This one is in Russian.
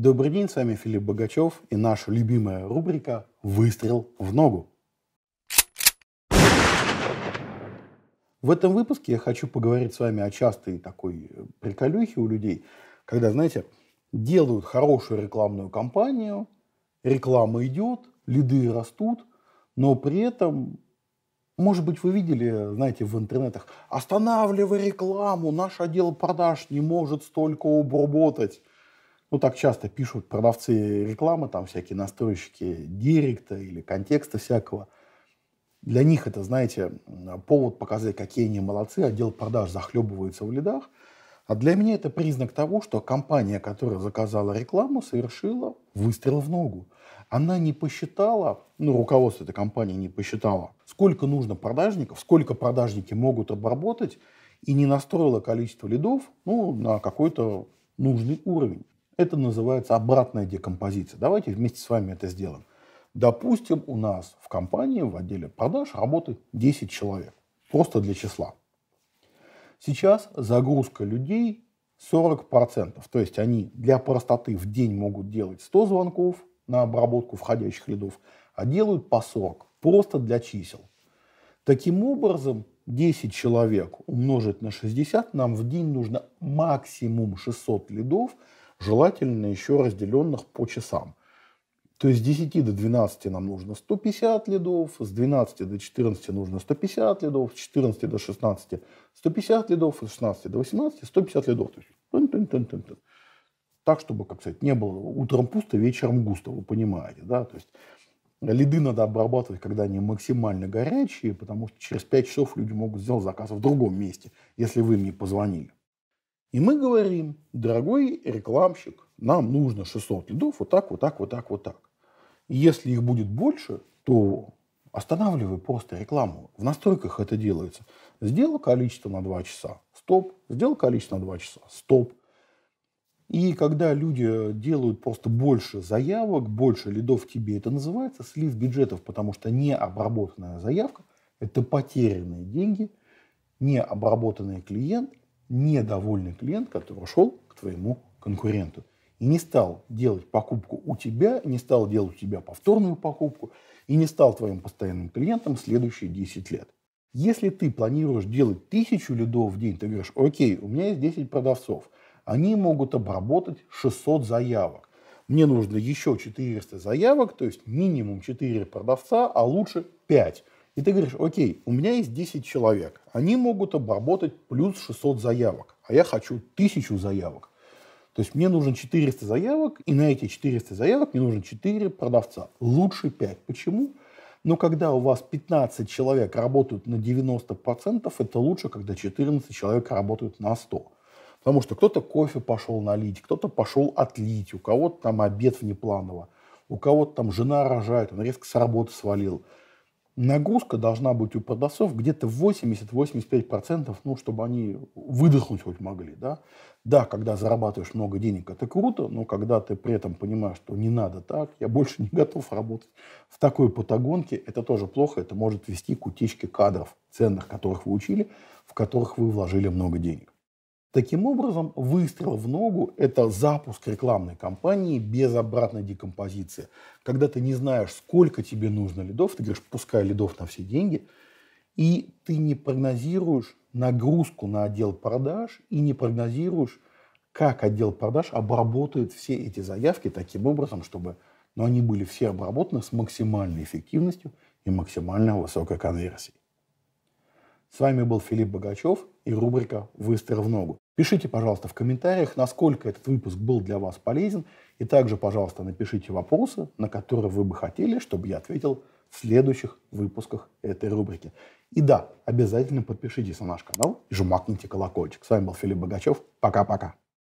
Добрый день, с вами Филипп Богачев и наша любимая рубрика «Выстрел в ногу». В этом выпуске я хочу поговорить с вами о частой такой э, приколюхе у людей, когда, знаете, делают хорошую рекламную кампанию, реклама идет, лиды растут, но при этом, может быть, вы видели, знаете, в интернетах, останавливай рекламу, наш отдел продаж не может столько обработать ну, так часто пишут продавцы рекламы, там всякие настройщики директа или контекста всякого. Для них это, знаете, повод показать, какие они молодцы, отдел продаж захлебывается в лидах. А для меня это признак того, что компания, которая заказала рекламу, совершила выстрел в ногу. Она не посчитала, ну, руководство этой компании не посчитало, сколько нужно продажников, сколько продажники могут обработать, и не настроила количество лидов ну, на какой-то нужный уровень. Это называется обратная декомпозиция. Давайте вместе с вами это сделаем. Допустим, у нас в компании, в отделе продаж работает 10 человек. Просто для числа. Сейчас загрузка людей 40%. То есть они для простоты в день могут делать 100 звонков на обработку входящих лидов, а делают по 40. Просто для чисел. Таким образом, 10 человек умножить на 60, нам в день нужно максимум 600 лидов – желательно еще разделенных по часам. То есть с 10 до 12 нам нужно 150 лидов, с 12 до 14 нужно 150 лидов, с 14 до 16 150 лидов, с 16 до 18 150 лидов. То есть, тын -тын -тын -тын -тын. Так, чтобы, как сказать, не было утром пусто, вечером густо, вы понимаете, да, то есть лиды надо обрабатывать, когда они максимально горячие, потому что через 5 часов люди могут сделать заказ в другом месте, если вы им не позвонили. И мы говорим, дорогой рекламщик, нам нужно 600 лидов вот так, вот так, вот так, вот так. И если их будет больше, то останавливай просто рекламу. В настройках это делается. Сделал количество на 2 часа, стоп. Сделал количество на 2 часа, стоп. И когда люди делают просто больше заявок, больше лидов тебе, это называется слив бюджетов, потому что необработанная заявка – это потерянные деньги, необработанный клиент недовольный клиент, который ушел к твоему конкуренту и не стал делать покупку у тебя, не стал делать у тебя повторную покупку и не стал твоим постоянным клиентом следующие 10 лет. Если ты планируешь делать тысячу лидов в день, ты говоришь, окей, у меня есть 10 продавцов, они могут обработать 600 заявок. Мне нужно еще 400 заявок, то есть минимум 4 продавца, а лучше 5. И ты говоришь, окей, у меня есть 10 человек, они могут обработать плюс 600 заявок, а я хочу 1000 заявок. То есть мне нужно 400 заявок, и на эти 400 заявок мне нужно 4 продавца. Лучше 5. Почему? Но ну, когда у вас 15 человек работают на 90%, это лучше, когда 14 человек работают на 100%. Потому что кто-то кофе пошел налить, кто-то пошел отлить, у кого-то там обед внепланово, у кого-то там жена рожает, он резко с работы свалил – нагрузка должна быть у продавцов где-то 80-85%, ну, чтобы они выдохнуть хоть могли, да. Да, когда зарабатываешь много денег, это круто, но когда ты при этом понимаешь, что не надо так, я больше не готов работать в такой патагонке, это тоже плохо, это может вести к утечке кадров ценных, которых вы учили, в которых вы вложили много денег. Таким образом, выстрел в ногу – это запуск рекламной кампании без обратной декомпозиции. Когда ты не знаешь, сколько тебе нужно лидов, ты говоришь, пускай лидов на все деньги, и ты не прогнозируешь нагрузку на отдел продаж и не прогнозируешь, как отдел продаж обработает все эти заявки таким образом, чтобы но ну, они были все обработаны с максимальной эффективностью и максимально высокой конверсией. С вами был Филипп Богачев и рубрика «Выстрел в ногу». Пишите, пожалуйста, в комментариях, насколько этот выпуск был для вас полезен. И также, пожалуйста, напишите вопросы, на которые вы бы хотели, чтобы я ответил в следующих выпусках этой рубрики. И да, обязательно подпишитесь на наш канал и жмакните колокольчик. С вами был Филипп Богачев. Пока-пока.